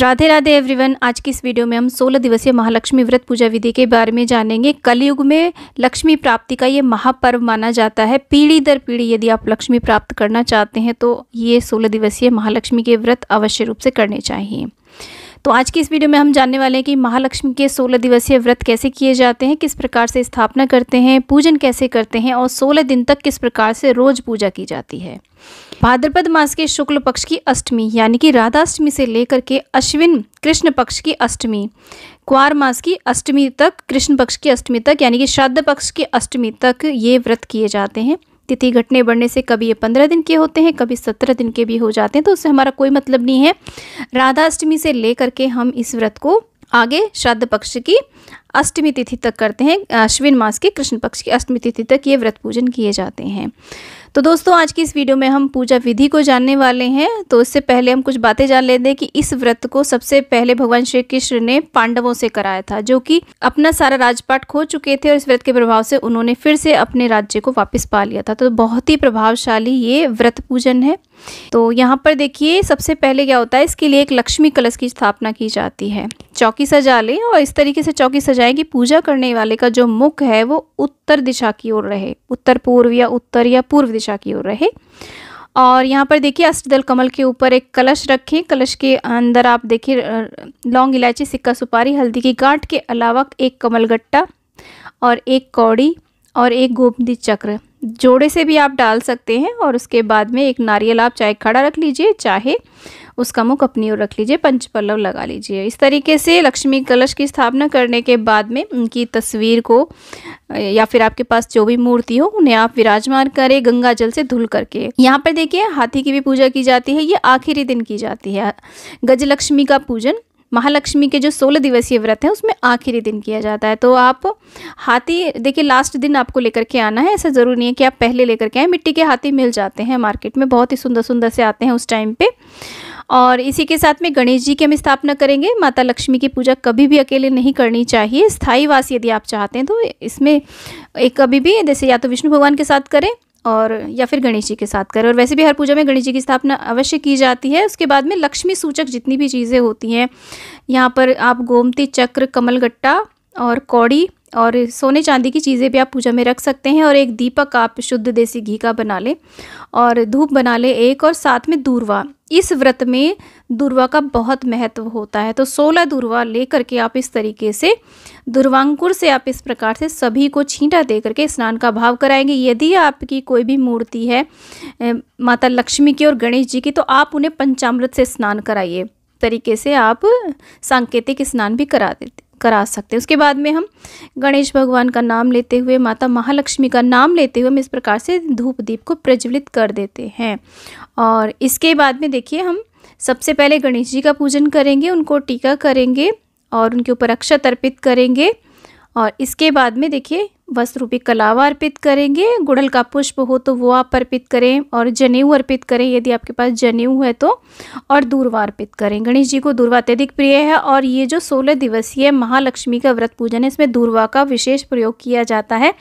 Radhe Radhe everyone आज की इस वीडियो में हम 16 दिवसीय महालक्ष्मी व्रत पूजा विधि के बारे में जानेंगे कलयुग में लक्ष्मी प्राप्ति का ये महापर्व माना जाता है पीढ़ी दर पीढ़ी यदि आप लक्ष्मी प्राप्त करना चाहते हैं तो ये 16 दिवसीय महालक्ष्मी के व्रत अवश्य रूप से करने चाहिए तो आज की इस वीडियो में हम जानने वाले हैं कि महालक्ष्मी के 16 दिवसीय व्रत कैसे किए जाते हैं किस प्रकार से स्थापना करते हैं पूजन कैसे करते हैं और 16 दिन तक किस प्रकार से रोज़ पूजा की जाती है भाद्रपद मास के शुक्ल पक्ष की अष्टमी यानी कि राधाष्टमी से लेकर के अश्विन कृष्ण पक्ष की अष्टमी क्वार मास की अष्टमी तक कृष्ण पक्ष की अष्टमी तक यानी कि श्राद्ध पक्ष की अष्टमी तक ये व्रत किए जाते हैं तिथि घटने बढ़ने से कभी ये पंद्रह दिन के होते हैं कभी सत्रह दिन के भी हो जाते हैं तो उससे हमारा कोई मतलब नहीं है राधाष्टमी से लेकर के हम इस व्रत को आगे श्राद्ध पक्ष की अष्टमी तिथि तक करते हैं अश्विन मास के कृष्ण पक्ष की अष्टमी तिथि तक ये व्रत पूजन किए जाते हैं तो दोस्तों आज की इस वीडियो में हम पूजा विधि को जानने वाले हैं तो इससे पहले हम कुछ बातें जान लेते हैं कि इस व्रत को सबसे पहले भगवान श्री कृष्ण ने पांडवों से कराया था जो कि अपना सारा राजपाट खो चुके थे और इस व्रत के प्रभाव से उन्होंने फिर से अपने राज्य को वापस पा लिया था तो बहुत ही प्रभावशाली ये व्रत पूजन है तो यहाँ पर देखिए सबसे पहले क्या होता है इसके लिए एक लक्ष्मी कलश की स्थापना की जाती है चौकी सजा लें और इस तरीके से चौकी सजाएं कि पूजा करने वाले का जो मुख है वो उत्तर दिशा की ओर रहे उत्तर पूर्व या उत्तर या पूर्व दिशा की ओर रहे और यहाँ पर देखिए अष्टदल कमल के ऊपर एक कलश रखें कलश के अंदर आप देखिए लौंग इलायची सिक्का सुपारी हल्दी की गांठ के अलावा एक कमल गट्टा और एक कौड़ी और एक गोपदी चक्र जोड़े से भी आप डाल सकते हैं और उसके बाद में एक नारियल आप चाहे खड़ा रख लीजिए चाहे उसका मुख अपनी ओर रख लीजिए पंच पल्लव लगा लीजिए इस तरीके से लक्ष्मी कलश की स्थापना करने के बाद में उनकी तस्वीर को या फिर आपके पास जो भी मूर्ति हो उन्हें आप विराजमान करें गंगा जल से धुल करके यहाँ पर देखिए हाथी की भी पूजा की जाती है ये आखिरी दिन की जाती है गजलक्ष्मी का पूजन महालक्ष्मी के जो सोलह दिवसीय व्रत है उसमें आखिरी दिन किया जाता है तो आप हाथी देखिए लास्ट दिन आपको लेकर के आना है ऐसा ज़रूरी नहीं है कि आप पहले लेकर के आए मिट्टी के हाथी मिल जाते हैं मार्केट में बहुत ही सुंदर सुंदर से आते हैं उस टाइम पे और इसी के साथ में गणेश जी की हम स्थापना करेंगे माता लक्ष्मी की पूजा कभी भी अकेले नहीं करनी चाहिए स्थायी वास यदि आप चाहते हैं तो इसमें एक कभी भी जैसे या तो विष्णु भगवान के साथ करें और या फिर गणेश जी के साथ करें और वैसे भी हर पूजा में गणेश जी की स्थापना अवश्य की जाती है उसके बाद में लक्ष्मी सूचक जितनी भी चीज़ें होती हैं यहाँ पर आप गोमती चक्र कमलगट्टा और कौड़ी और सोने चांदी की चीज़ें भी आप पूजा में रख सकते हैं और एक दीपक आप शुद्ध देसी घी का बना लें और धूप बना लें एक और साथ में दूरवा इस व्रत में दुर्वा का बहुत महत्व होता है तो सोलह दुर्वा लेकर के आप इस तरीके से दुर्वांकुर से आप इस प्रकार से सभी को छींटा दे करके स्नान का भाव कराएंगे यदि आपकी कोई भी मूर्ति है माता लक्ष्मी की और गणेश जी की तो आप उन्हें पंचामृत से स्नान कराइए तरीके से आप सांकेतिक स्नान भी करा देते करा सकते हैं उसके बाद में हम गणेश भगवान का नाम लेते हुए माता महालक्ष्मी का नाम लेते हुए हम इस प्रकार से धूप दीप को प्रज्वलित कर देते हैं और इसके बाद में देखिए हम सबसे पहले गणेश जी का पूजन करेंगे उनको टीका करेंगे और उनके ऊपर अक्षत अर्पित करेंगे और इसके बाद में देखिए वस्त्र रूपी कलावा अर्पित करेंगे गुड़ल का पुष्प हो तो वो आप अर्पित करें और जनेऊ अर्पित करें यदि आपके पास जनेऊ है तो और दूरवा अर्पित करें गणेश जी को दूरवा अत्यधिक प्रिय है और ये जो सोलह दिवसीय महालक्ष्मी का व्रत पूजन है इसमें दूरवा का विशेष प्रयोग किया जाता है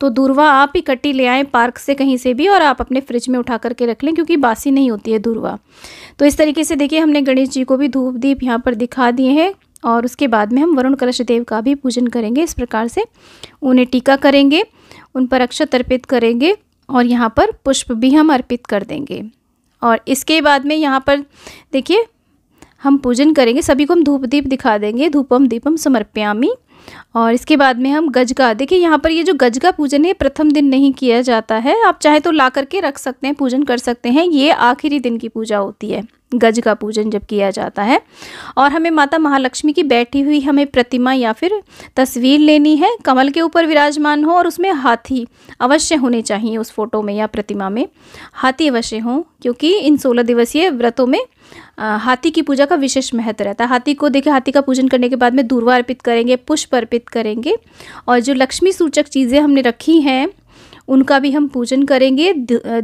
तो दूरवा आप इकट्ठी ले आएँ पार्क से कहीं से भी और आप अपने फ्रिज में उठा करके रख लें क्योंकि बासी नहीं होती है दूरवा तो इस तरीके से देखिए हमने गणेश जी को भी धूप दीप यहाँ पर दिखा दिए हैं और उसके बाद में हम वरुण कलश देव का भी पूजन करेंगे इस प्रकार से उन्हें टीका करेंगे उन पर अक्षत अर्पित करेंगे और यहाँ पर पुष्प भी हम अर्पित कर देंगे और इसके बाद में यहाँ पर देखिए हम पूजन करेंगे सभी को हम धूप दीप दिखा देंगे धूपम दीपम समर्प्यामी और इसके बाद में हम गज का देखिए यहाँ पर ये जो गज का पूजन है प्रथम दिन नहीं किया जाता है आप चाहे तो ला करके रख सकते हैं पूजन कर सकते हैं ये आखिरी दिन की पूजा होती है गज का पूजन जब किया जाता है और हमें माता महालक्ष्मी की बैठी हुई हमें प्रतिमा या फिर तस्वीर लेनी है कमल के ऊपर विराजमान हो और उसमें हाथी अवश्य होने चाहिए उस फोटो में या प्रतिमा में हाथी अवश्य हों क्योंकि इन सोलह दिवसीय व्रतों में हाथी की पूजा का विशेष महत्व रहता है हाथी को देखिए हाथी का पूजन करने के बाद में दूरवा अर्पित करेंगे पुष्प अर्पित करेंगे और जो लक्ष्मी सूचक चीज़ें हमने रखी हैं उनका भी हम पूजन करेंगे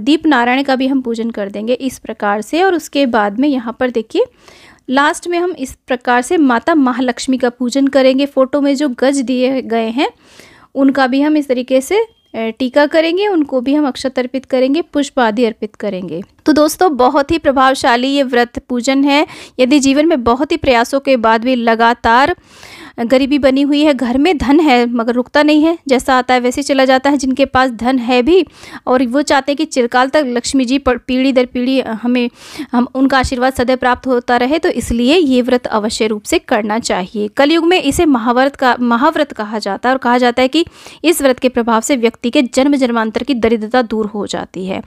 दीप नारायण का भी हम पूजन कर देंगे इस प्रकार से और उसके बाद में यहाँ पर देखिए लास्ट में हम इस प्रकार से माता महालक्ष्मी का पूजन करेंगे फोटो में जो गज दिए गए हैं उनका भी हम इस तरीके से टीका करेंगे उनको भी हम अक्षत अर्पित करेंगे पुष्प आदि अर्पित करेंगे तो दोस्तों बहुत ही प्रभावशाली ये व्रत पूजन है यदि जीवन में बहुत ही प्रयासों के बाद भी लगातार गरीबी बनी हुई है घर में धन है मगर रुकता नहीं है जैसा आता है वैसे चला जाता है जिनके पास धन है भी और वो चाहते हैं कि चिरकाल तक लक्ष्मी जी पीढ़ी दर पीढ़ी हमें हम उनका आशीर्वाद सदैव प्राप्त होता रहे तो इसलिए ये व्रत अवश्य रूप से करना चाहिए कलयुग में इसे महाव्रत का महाव्रत कहा जाता है और कहा जाता है कि इस व्रत के प्रभाव से व्यक्ति के जन्म जन्मांतर की दरिद्रता दूर हो जाती है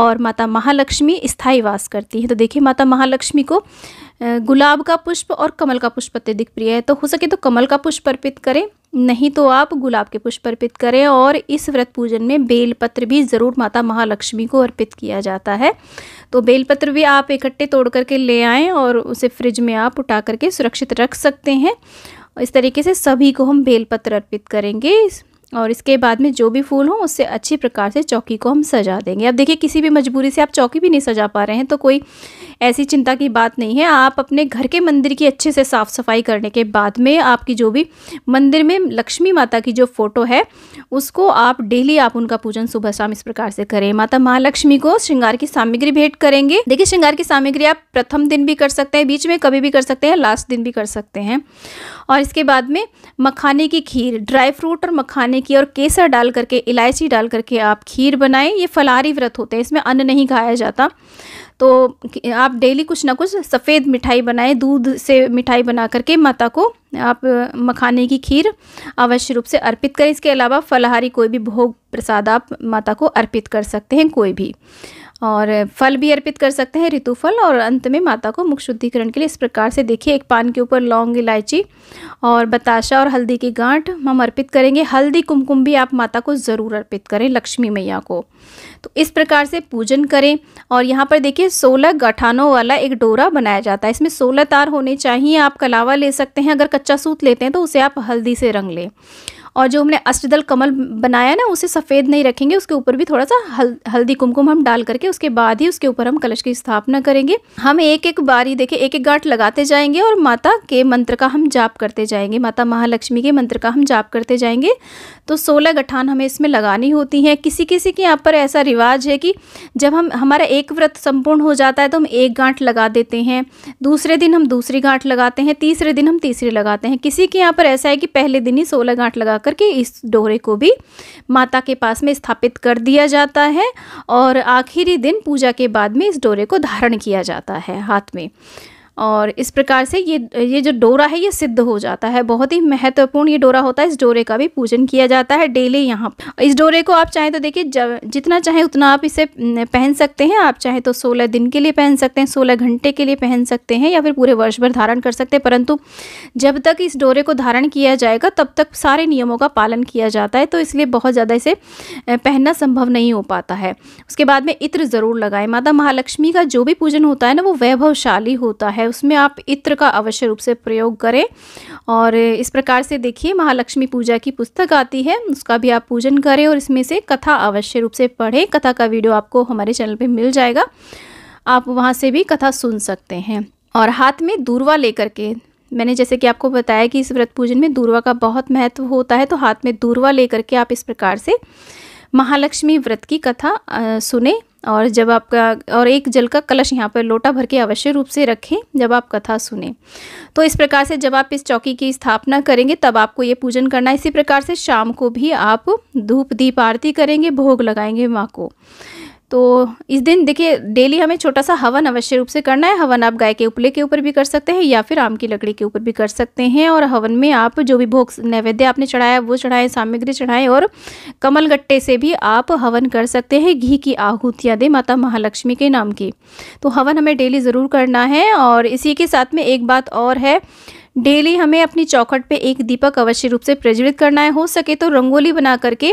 और माता महालक्ष्मी स्थायी वास करती है तो देखिए माता महालक्ष्मी को गुलाब का पुष्प और कमल का पुष्प अत्यधिक प्रिय है तो हो सके तो कमल का पुष्प अर्पित करें नहीं तो आप गुलाब के पुष्प अर्पित करें और इस व्रत पूजन में बेलपत्र भी ज़रूर माता महालक्ष्मी को अर्पित किया जाता है तो बेलपत्र भी आप इकट्ठे तोड़ करके ले आएँ और उसे फ्रिज में आप उठा करके सुरक्षित रख सकते हैं इस तरीके से सभी को हम बेलपत्र अर्पित करेंगे और इसके बाद में जो भी फूल हों उससे अच्छी प्रकार से चौकी को हम सजा देंगे अब देखिए किसी भी मजबूरी से आप चौकी भी नहीं सजा पा रहे हैं तो कोई ऐसी चिंता की बात नहीं है आप अपने घर के मंदिर की अच्छे से साफ़ सफाई करने के बाद में आपकी जो भी मंदिर में लक्ष्मी माता की जो फ़ोटो है उसको आप डेली आप उनका पूजन सुबह शाम इस प्रकार से करें माता महालक्ष्मी को श्रृंगार की सामग्री भेंट करेंगे देखिए श्रृंगार की सामग्री आप प्रथम दिन भी कर सकते हैं बीच में कभी भी कर सकते हैं लास्ट दिन भी कर सकते हैं और इसके बाद में मखाने की खीर ड्राई फ्रूट और मखाने खाने की और केसर डाल करके इलायची डाल करके आप खीर बनाएं ये फलारी व्रत होते हैं इसमें अन्न नहीं खाया जाता तो आप डेली कुछ ना कुछ सफ़ेद मिठाई बनाएं दूध से मिठाई बना करके माता को आप मखाने की खीर अवश्य रूप से अर्पित करें इसके अलावा फलाहारी कोई भी भोग प्रसाद आप माता को अर्पित कर सकते हैं कोई भी और फल भी अर्पित कर सकते हैं ऋतु फल और अंत में माता को मुख शुद्धिकरण के लिए इस प्रकार से देखिए एक पान के ऊपर लौंग इलायची और बताशा और हल्दी की गांठ हम अर्पित करेंगे हल्दी कुमकुम भी आप माता को ज़रूर अर्पित करें लक्ष्मी मैया को तो इस प्रकार से पूजन करें और यहाँ पर देखिए सोलह गठानों वाला एक डोरा बनाया जाता है इसमें सोलह तार होने चाहिए आप कलावा ले सकते हैं अगर कच्चा सूत लेते हैं तो उसे आप हल्दी से रंग लें और जो हमने अष्टदल कमल बनाया ना उसे सफ़ेद नहीं रखेंगे उसके ऊपर भी थोड़ा सा हल, हल्दी कुमकुम हम डाल करके उसके बाद ही उसके ऊपर हम कलश की स्थापना करेंगे हम एक एक बारी देखे एक एक गांठ लगाते जाएंगे और माता के मंत्र का हम जाप करते जाएंगे माता महालक्ष्मी के मंत्र का हम जाप करते जाएंगे तो सोलह गठान हमें इसमें लगानी होती हैं किसी किसी के यहाँ पर ऐसा रिवाज है कि जब हम हमारा एक व्रत संपूर्ण हो जाता है तो हम एक गांठ लगा देते हैं दूसरे दिन हम दूसरी गांठ लगाते हैं तीसरे दिन हम तीसरी लगाते हैं किसी के यहाँ पर ऐसा है कि पहले दिन ही सोलह गांठ लगा जाकर के इस डोहरे को भी माता के पास में स्थापित कर दिया जाता है और आखिरी दिन पूजा के बाद में इस डोरे को धारण किया जाता है हाथ में और इस प्रकार से ये ये जो डोरा है ये सिद्ध हो जाता है बहुत ही महत्वपूर्ण ये डोरा होता है इस डोरे का भी पूजन किया जाता है डेली यहाँ इस डोरे को आप चाहें तो देखिए जितना चाहें उतना आप इसे पहन सकते हैं आप चाहें तो सोलह दिन के लिए पहन सकते हैं सोलह घंटे के लिए पहन सकते हैं या फिर पूरे वर्ष भर धारण कर सकते हैं परंतु जब तक इस डोरे को धारण किया जाएगा तब तक सारे नियमों का पालन किया जाता है तो इसलिए बहुत ज़्यादा इसे पहनना संभव नहीं हो पाता है उसके बाद में इत्र ज़रूर लगाएं माता महालक्ष्मी का जो भी पूजन होता है ना वो वैभवशाली होता है है उसमें आप इत्र का अवश्य रूप से प्रयोग करें और इस प्रकार से देखिए महालक्ष्मी पूजा की पुस्तक आती है उसका भी आप पूजन करें और इसमें से कथा अवश्य रूप से पढ़ें कथा का वीडियो आपको हमारे चैनल पर मिल जाएगा आप वहाँ से भी कथा सुन सकते हैं और हाथ में दूरवा लेकर के मैंने जैसे कि आपको बताया कि इस व्रत पूजन में दूरवा का बहुत महत्व होता है तो हाथ में दूरवा लेकर के आप इस प्रकार से महालक्ष्मी व्रत की कथा सुने और जब आपका और एक जल का कलश यहाँ पर लोटा भर के अवश्य रूप से रखें जब आप कथा सुने तो इस प्रकार से जब आप इस चौकी की स्थापना करेंगे तब आपको ये पूजन करना इसी प्रकार से शाम को भी आप धूप दीप आरती करेंगे भोग लगाएंगे माँ को तो इस दिन देखिए डेली हमें छोटा सा हवन अवश्य रूप से करना है हवन आप गाय के उपले के ऊपर भी कर सकते हैं या फिर आम की लकड़ी के ऊपर भी कर सकते हैं और हवन में आप जो भी भोग नैवेद्य आपने चढ़ाया वो चढ़ाएं सामग्री चढ़ाएं और कमल गट्टे से भी आप हवन कर सकते हैं घी की आहूतियाँ दें माता महालक्ष्मी के नाम की तो हवन हमें डेली ज़रूर करना है और इसी के साथ में एक बात और है डेली हमें अपनी चौखट पे एक दीपक अवश्य रूप से प्रज्वलित करना है हो सके तो रंगोली बना करके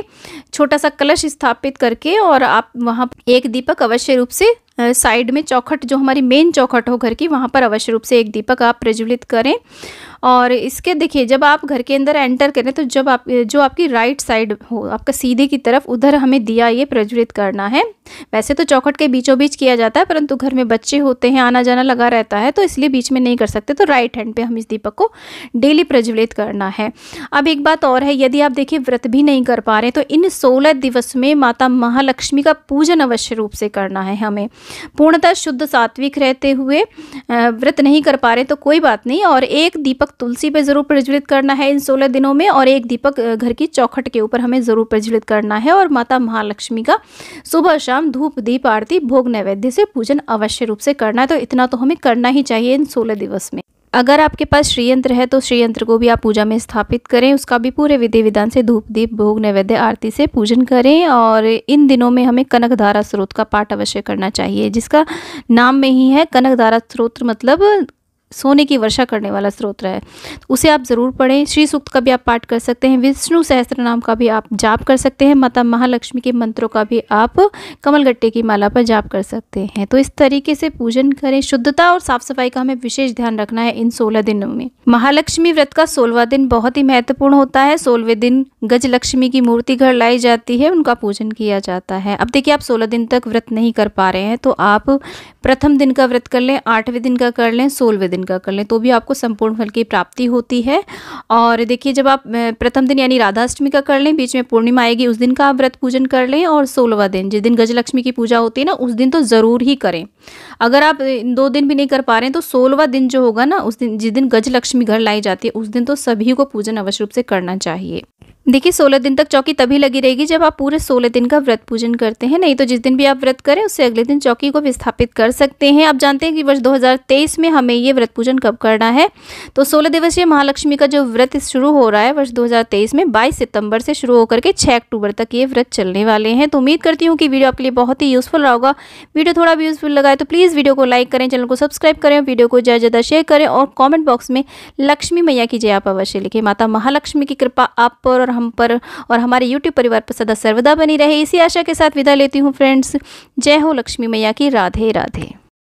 छोटा सा कलश स्थापित करके और आप वहाँ एक दीपक अवश्य रूप से साइड में चौखट जो हमारी मेन चौखट हो घर की वहाँ पर अवश्य रूप से एक दीपक आप प्रज्वलित करें और इसके देखिए जब आप घर के अंदर एंटर करें तो जब आप जो आपकी राइट साइड हो आपका सीधे की तरफ उधर हमें दिया ये प्रज्वलित करना है वैसे तो चौखट के बीचों बीच किया जाता है परंतु घर में बच्चे होते हैं आना जाना लगा रहता है तो इसलिए बीच में नहीं कर सकते तो राइट हैंड पे हम इस दीपक को डेली प्रज्वलित करना है अब एक बात और है यदि आप देखिए व्रत भी नहीं कर पा रहे तो इन सोलह दिवस में माता महालक्ष्मी का पूजन अवश्य रूप से करना है हमें पूर्णतः शुद्ध सात्विक रहते हुए व्रत नहीं कर पा रहे तो कोई बात नहीं और एक दीपक तुलसी पे ज़रूर प्रज्वलित करना है इन सोलह दिनों में और एक दीपक घर की चौखट के ऊपर हमें ज़रूर प्रज्वलित करना है और माता महालक्ष्मी का सुबह शाम धूप दीप आरती भोग नैवेद्य से पूजन अवश्य रूप से करना है तो इतना तो हमें करना ही चाहिए इन सोलह दिवस में अगर आपके पास श्रीयंत्र है तो श्रीयंत्र को भी आप पूजा में स्थापित करें उसका भी पूरे विधि विधान से धूप दीप भोग नैवेद्य आरती से पूजन करें और इन दिनों में हमें कनक धारा स्रोत का पाठ अवश्य करना चाहिए जिसका नाम में ही है कनक धारा स्रोत मतलब सोने की वर्षा करने वाला स्रोत है तो उसे आप ज़रूर पढ़ें श्री सूक्त का भी आप पाठ कर सकते हैं विष्णु सहस्त्र नाम का भी आप जाप कर सकते हैं माता महालक्ष्मी के मंत्रों का भी आप कमलगट्टे की माला पर जाप कर सकते हैं तो इस तरीके से पूजन करें शुद्धता और साफ सफाई का हमें विशेष ध्यान रखना है इन सोलह दिनों में महालक्ष्मी व्रत का सोलवा दिन बहुत ही महत्वपूर्ण होता है सोलहवें दिन गज लक्ष्मी की मूर्ति घर लाई जाती है उनका पूजन किया जाता है अब देखिए आप सोलह दिन तक व्रत नहीं कर पा रहे हैं तो आप प्रथम दिन का व्रत कर लें आठवें दिन का कर लें सोलहवें दिन दिन का कर लें तो भी आपको संपूर्ण फल की प्राप्ति होती है और देखिए जब आप प्रथम दिन यानी राधाष्टमी का कर लें बीच में पूर्णिमा आएगी उस दिन का आप व्रत पूजन कर लें और सोलहवा दिन जिस दिन गजलक्ष्मी की पूजा होती है ना उस दिन तो ज़रूर ही करें अगर आप दो दिन भी नहीं कर पा रहे हैं तो सोलहवा दिन जो होगा ना उस दिन जिस दिन गजलक्ष्मी घर लाई जाती है उस दिन तो सभी को पूजन अवश्य रूप से करना चाहिए देखिए सोलह दिन तक चौकी तभी लगी रहेगी जब आप पूरे सोलह दिन का व्रत पूजन करते हैं नहीं तो जिस दिन भी आप व्रत करें उससे अगले दिन चौकी को विस्थापित कर सकते हैं आप जानते हैं कि वर्ष 2023 में हमें ये व्रत व्रत पूजन कब करना है तो सोलह दिवसीय महालक्ष्मी का जो व्रत शुरू हो रहा है वर्ष 2023 में 22 सितंबर से शुरू होकर के 6 अक्टूबर तक ये व्रत चलने वाले हैं तो उम्मीद करती हूँ कि वीडियो आपके लिए बहुत ही यूज़फुल रहा होगा वीडियो थोड़ा भी यूज़फुल लगा है तो प्लीज़ वीडियो को लाइक करें चैनल को सब्सक्राइब करें वीडियो को ज़्यादा ज़्यादा शेयर करें और कॉमेंट बॉक्स में लक्ष्मी मैया की जय आप अवश्य लिखें माता महालक्ष्मी की कृपा आप पर और हम पर और हमारे यूट्यूब परिवार पर सदा सर्वदा बनी रहे इसी आशा के साथ विदा लेती हूँ फ्रेंड्स जय हो लक्ष्मी मैया की राधे राधे